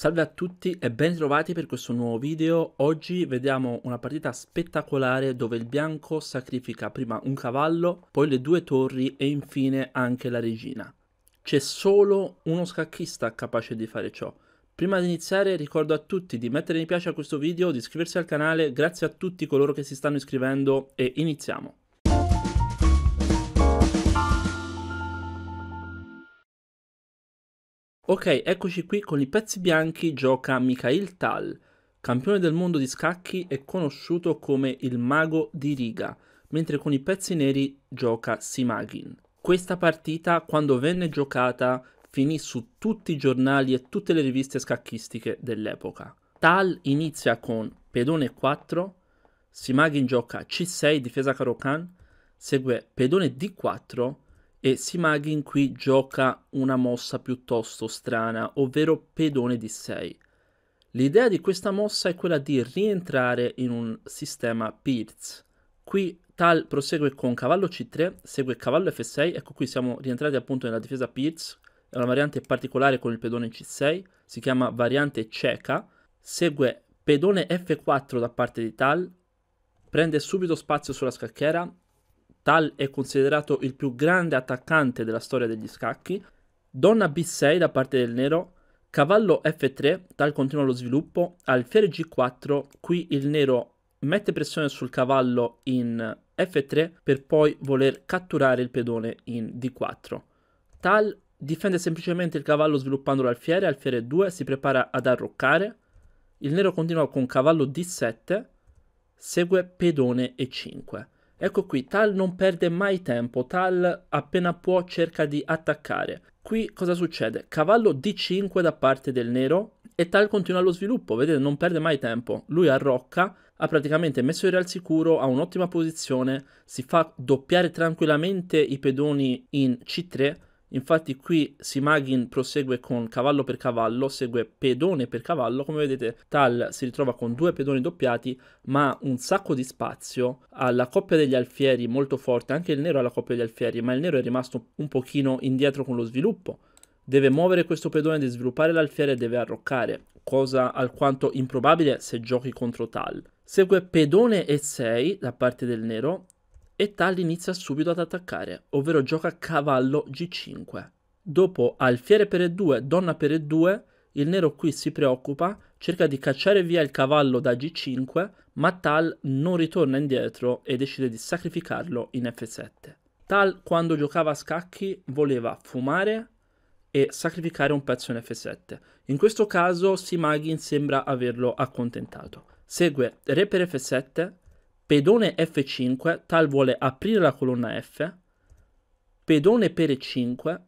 Salve a tutti e ben trovati per questo nuovo video. Oggi vediamo una partita spettacolare dove il bianco sacrifica prima un cavallo, poi le due torri e infine anche la regina. C'è solo uno scacchista capace di fare ciò. Prima di iniziare ricordo a tutti di mettere mi piace a questo video, di iscriversi al canale, grazie a tutti coloro che si stanno iscrivendo e iniziamo. Ok, eccoci qui con i pezzi bianchi gioca Mikhail Tal, campione del mondo di scacchi e conosciuto come il mago di riga, mentre con i pezzi neri gioca Simagin. Questa partita, quando venne giocata, finì su tutti i giornali e tutte le riviste scacchistiche dell'epoca. Tal inizia con pedone 4, Simagin gioca C6 difesa Karokan, segue pedone D4 e Simagin qui gioca una mossa piuttosto strana, ovvero pedone di 6. L'idea di questa mossa è quella di rientrare in un sistema Pirz. Qui Tal prosegue con cavallo C3, segue cavallo F6, ecco qui siamo rientrati appunto nella difesa Pirz, è una variante particolare con il pedone C6, si chiama variante cieca, segue pedone F4 da parte di Tal, prende subito spazio sulla scacchiera Tal è considerato il più grande attaccante della storia degli scacchi. Donna B6 da parte del nero, cavallo F3, Tal continua lo sviluppo, alfiere G4, qui il nero mette pressione sul cavallo in F3 per poi voler catturare il pedone in D4. Tal difende semplicemente il cavallo sviluppando l'alfiere, alfiere 2 si prepara ad arroccare, il nero continua con cavallo D7, segue pedone E5. Ecco qui, Tal non perde mai tempo, Tal appena può cerca di attaccare. Qui cosa succede? Cavallo D5 da parte del nero e Tal continua lo sviluppo, vedete non perde mai tempo. Lui arrocca, ha praticamente messo il re al sicuro, ha un'ottima posizione, si fa doppiare tranquillamente i pedoni in C3 Infatti qui Simagin prosegue con cavallo per cavallo, segue pedone per cavallo, come vedete Tal si ritrova con due pedoni doppiati ma un sacco di spazio, ha la coppia degli alfieri molto forte, anche il nero ha la coppia degli alfieri, ma il nero è rimasto un pochino indietro con lo sviluppo. Deve muovere questo pedone, deve sviluppare l'alfiere e deve arroccare, cosa alquanto improbabile se giochi contro Tal. Segue pedone e 6 da parte del nero e Tal inizia subito ad attaccare, ovvero gioca cavallo g5. Dopo alfiere per e2, donna per e2, il nero qui si preoccupa, cerca di cacciare via il cavallo da g5, ma Tal non ritorna indietro e decide di sacrificarlo in f7. Tal quando giocava a scacchi voleva fumare e sacrificare un pezzo in f7. In questo caso Simagin sembra averlo accontentato. Segue re per f7, pedone F5, tal vuole aprire la colonna F, pedone per E5,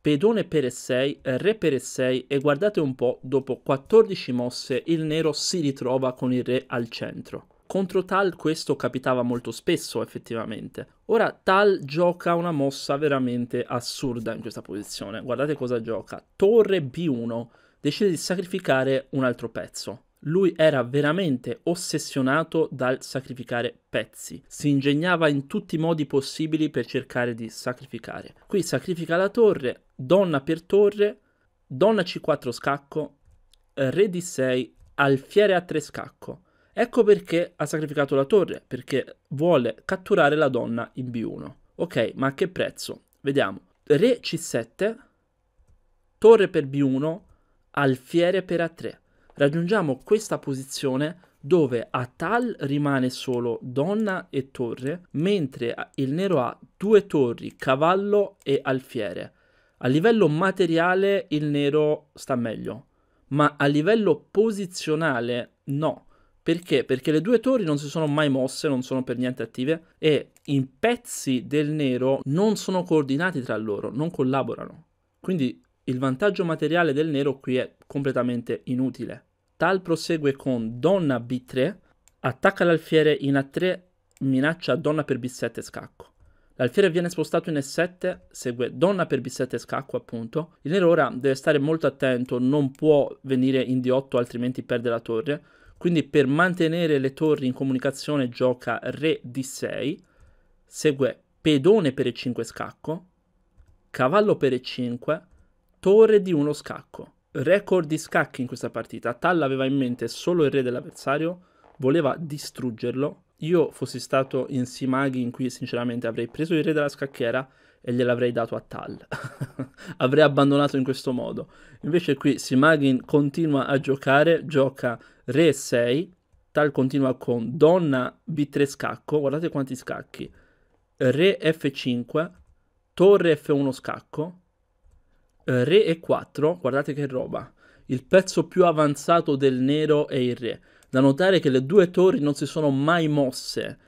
pedone per E6, re per E6 e guardate un po', dopo 14 mosse il nero si ritrova con il re al centro. Contro Tal questo capitava molto spesso effettivamente. Ora Tal gioca una mossa veramente assurda in questa posizione. Guardate cosa gioca. Torre B1 decide di sacrificare un altro pezzo. Lui era veramente ossessionato dal sacrificare pezzi, si ingegnava in tutti i modi possibili per cercare di sacrificare. Qui sacrifica la torre, donna per torre, donna c4 scacco, re d6, alfiere a 3 scacco. Ecco perché ha sacrificato la torre, perché vuole catturare la donna in b1. Ok, ma a che prezzo? Vediamo. Re c7, torre per b1, alfiere per a3 raggiungiamo questa posizione dove a Tal rimane solo donna e torre, mentre il nero ha due torri, cavallo e alfiere. A livello materiale il nero sta meglio, ma a livello posizionale no. Perché? Perché le due torri non si sono mai mosse, non sono per niente attive e i pezzi del nero non sono coordinati tra loro, non collaborano. Quindi il vantaggio materiale del nero qui è completamente inutile. Tal prosegue con donna b3, attacca l'alfiere in a3, minaccia donna per b7 scacco. L'alfiere viene spostato in e7, segue donna per b7 scacco appunto. Il nero ora deve stare molto attento, non può venire in d8 altrimenti perde la torre. Quindi per mantenere le torri in comunicazione gioca re d6, segue pedone per e5 scacco, cavallo per e5, Torre di uno scacco. Record di scacchi in questa partita. Tal aveva in mente solo il re dell'avversario, voleva distruggerlo. Io fossi stato in Simaghi in cui sinceramente avrei preso il re della scacchiera e gliel'avrei dato a Tal. avrei abbandonato in questo modo. Invece qui Simaghin continua a giocare, gioca re 6, Tal continua con donna b3 scacco, guardate quanti scacchi, re f5, torre f1 scacco, eh, re e 4, guardate che roba. Il pezzo più avanzato del nero è il re. Da notare che le due torri non si sono mai mosse.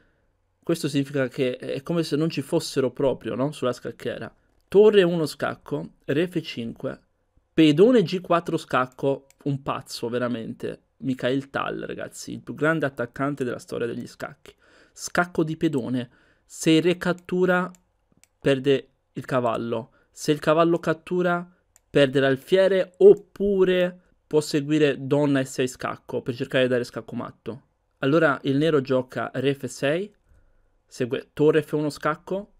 Questo significa che è come se non ci fossero proprio, no? Sulla scacchiera. Torre 1 scacco, re F5, pedone G4 scacco, un pazzo veramente. Mikhail Tal, ragazzi, il più grande attaccante della storia degli scacchi. Scacco di pedone. Se il re cattura, perde il cavallo se il cavallo cattura perde l'alfiere oppure può seguire donna e 6 scacco per cercare di dare scacco matto. Allora il nero gioca re f6, segue torre f1 scacco,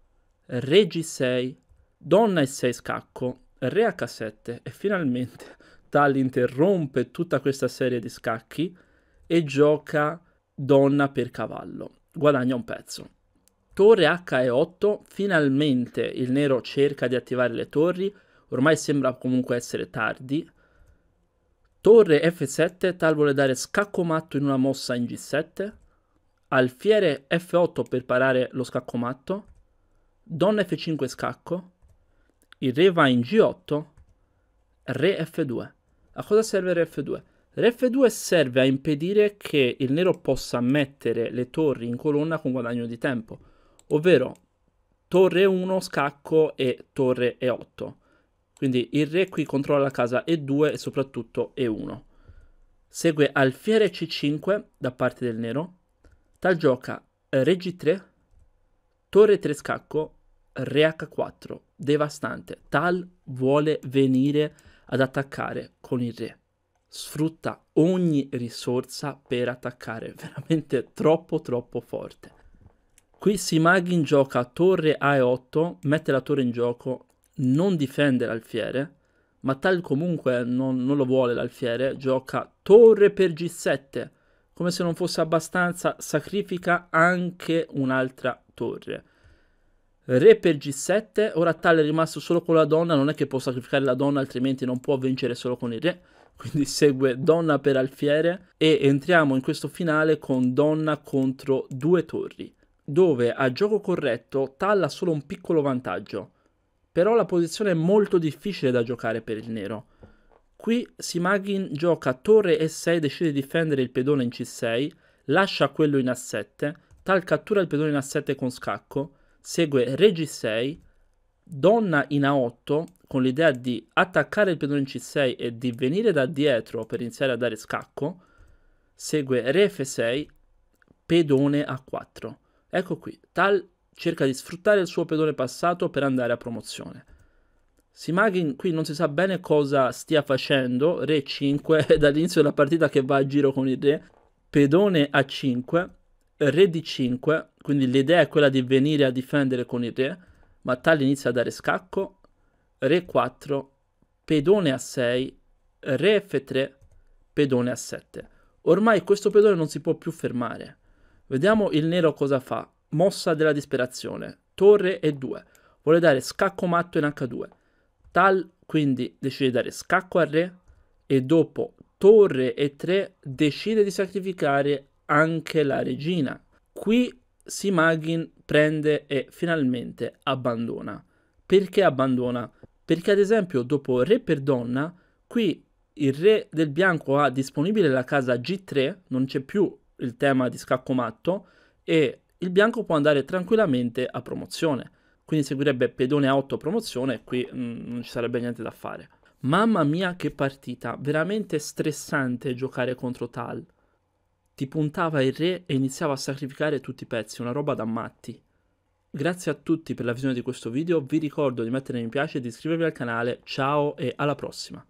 re g6, donna e 6 scacco, re h7 e finalmente Tal interrompe tutta questa serie di scacchi e gioca donna per cavallo. Guadagna un pezzo. Torre H8, e finalmente il nero cerca di attivare le torri, ormai sembra comunque essere tardi. Torre F7, Tal vuole dare scacco matto in una mossa in G7. Alfiere F8 per parare lo scacco matto. Donna F5 scacco. Il re va in G8. Re F2. A cosa serve Re F2? Re f 2 serve a impedire che il nero possa mettere le torri in colonna con guadagno di tempo ovvero torre 1 scacco e torre e8. Quindi il re qui controlla la casa e2 e soprattutto e1. Segue alfiere c5 da parte del nero, tal gioca re g3, torre 3 scacco, re h4, devastante. Tal vuole venire ad attaccare con il re. Sfrutta ogni risorsa per attaccare, veramente troppo troppo forte. Qui Simagin gioca torre a e8, mette la torre in gioco, non difende l'alfiere, ma tal comunque non, non lo vuole l'alfiere, gioca torre per g7, come se non fosse abbastanza, sacrifica anche un'altra torre. Re per G7, ora Tal è rimasto solo con la donna, non è che può sacrificare la donna altrimenti non può vincere solo con il re, quindi segue donna per alfiere e entriamo in questo finale con donna contro due torri dove a gioco corretto Tal ha solo un piccolo vantaggio, però la posizione è molto difficile da giocare per il nero. Qui Simagin gioca torre E6, decide di difendere il pedone in C6, lascia quello in A7, Tal cattura il pedone in A7 con scacco, segue Re G6, donna in A8 con l'idea di attaccare il pedone in C6 e di venire da dietro per iniziare a dare scacco, segue Re F6, pedone A4. Ecco qui, Tal cerca di sfruttare il suo pedone passato per andare a promozione. Simagin qui non si sa bene cosa stia facendo, re 5 dall'inizio della partita che va a giro con il re, pedone a 5, re di 5, quindi l'idea è quella di venire a difendere con il re, ma Tal inizia a dare scacco, re 4, pedone a 6, re f3, pedone a 7. Ormai questo pedone non si può più fermare. Vediamo il nero cosa fa. Mossa della disperazione. Torre E2. Vuole dare scacco matto in H2. Tal quindi decide di dare scacco al Re e dopo torre E3 decide di sacrificare anche la regina. Qui Simagin prende e finalmente abbandona. Perché abbandona? Perché ad esempio dopo re per donna, qui il re del bianco ha disponibile la casa G3, non c'è più il tema di scacco matto e il bianco può andare tranquillamente a promozione. Quindi seguirebbe pedone a 8 promozione e qui mh, mm, non ci sarebbe niente da fare. Mamma mia che partita, veramente stressante giocare contro Tal. Ti puntava il re e iniziava a sacrificare tutti i pezzi, una roba da matti. Grazie a tutti per la visione di questo video, vi ricordo di mettere mi piace e di iscrivervi al canale, ciao e alla prossima.